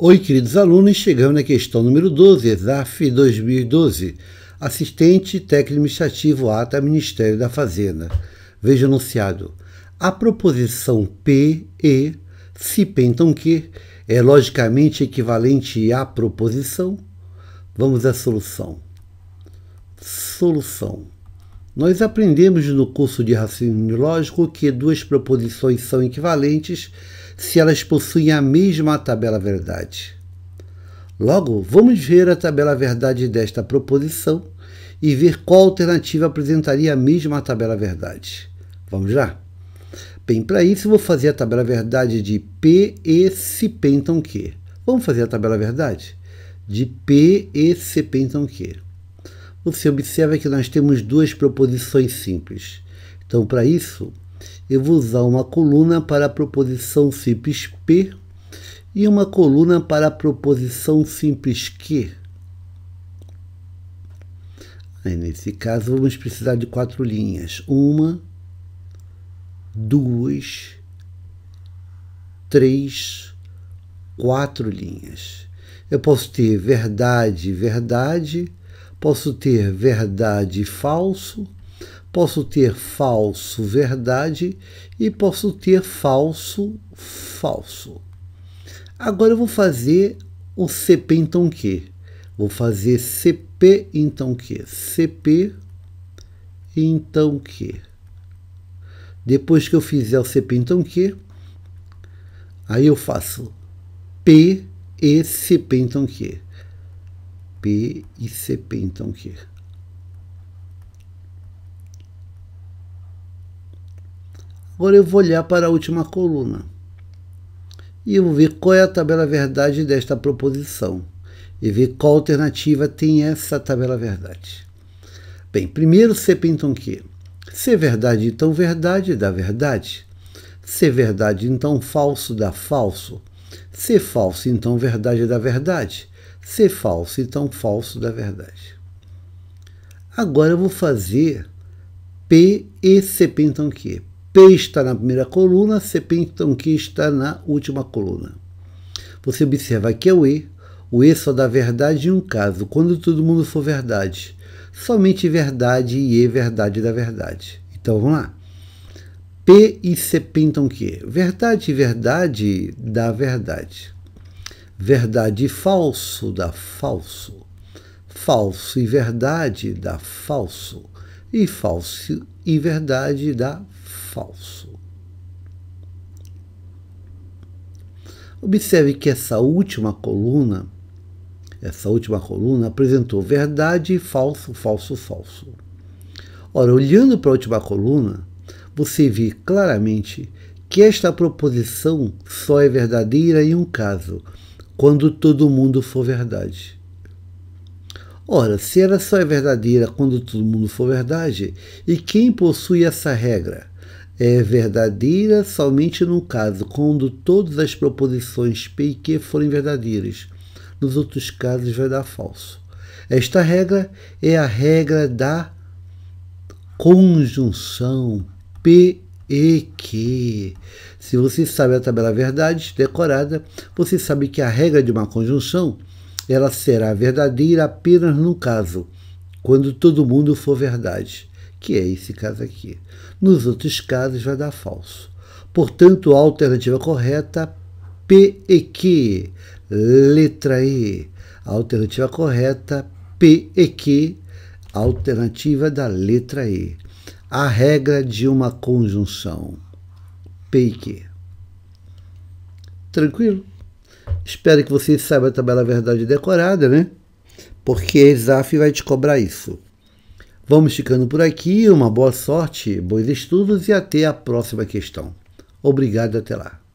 Oi, queridos alunos, chegamos na questão número 12, ESAF 2012, assistente técnico administrativo ATA Ministério da Fazenda. Veja anunciado. A proposição P, E, se P então que, é logicamente equivalente à proposição. Vamos à solução. Solução. Nós aprendemos no curso de raciocínio lógico que duas proposições são equivalentes se elas possuem a mesma tabela verdade. Logo, vamos ver a tabela verdade desta proposição e ver qual alternativa apresentaria a mesma tabela verdade. Vamos lá? Bem, para isso vou fazer a tabela verdade de P e se pentam que. Vamos fazer a tabela verdade? De P e se pentam que você se observa que nós temos duas proposições simples. Então, para isso, eu vou usar uma coluna para a proposição simples P e uma coluna para a proposição simples Q. Aí, nesse caso, vamos precisar de quatro linhas. Uma, duas, três, quatro linhas. Eu posso ter verdade, verdade, Posso ter verdade falso, posso ter falso verdade e posso ter falso falso. Agora eu vou fazer o CP então que? Vou fazer CP então que? CP então que? Depois que eu fizer o CP então que? Aí eu faço P e CP então que? P e CP, então que Agora eu vou olhar para a última coluna e eu vou ver qual é a tabela verdade desta proposição e ver qual alternativa tem essa tabela verdade. Bem, primeiro CP então que? Se verdade então verdade dá verdade. Se verdade então falso dá falso. Se falso então verdade dá verdade ser falso e tão falso da verdade. Agora eu vou fazer P e CP então que. É P está na primeira coluna, CP então que está na última coluna. Você observa que é o E. O E só dá verdade em um caso, quando todo mundo for verdade. Somente verdade e E verdade da verdade. Então vamos lá. P e CP então que. É verdade e verdade da verdade. Verdade e falso dá falso. Falso e verdade dá falso. E falso e verdade dá falso. Observe que essa última coluna, essa última coluna apresentou verdade, e falso, falso, falso. Ora, olhando para a última coluna, você vê claramente que esta proposição só é verdadeira em um caso, quando todo mundo for verdade. Ora, se ela só é verdadeira quando todo mundo for verdade, e quem possui essa regra? É verdadeira somente no caso quando todas as proposições P e Q forem verdadeiras. Nos outros casos vai dar falso. Esta regra é a regra da conjunção P e que, se você sabe a tabela verdade decorada, você sabe que a regra de uma conjunção ela será verdadeira apenas no caso, quando todo mundo for verdade, que é esse caso aqui. Nos outros casos vai dar falso. Portanto, a alternativa correta P e Q, letra E. A alternativa correta P e Q, alternativa da letra E. A regra de uma conjunção. P Tranquilo? Espero que você saiba a tabela verdade decorada, né? Porque ZAF vai te cobrar isso. Vamos ficando por aqui, uma boa sorte, bons estudos e até a próxima questão. Obrigado, até lá.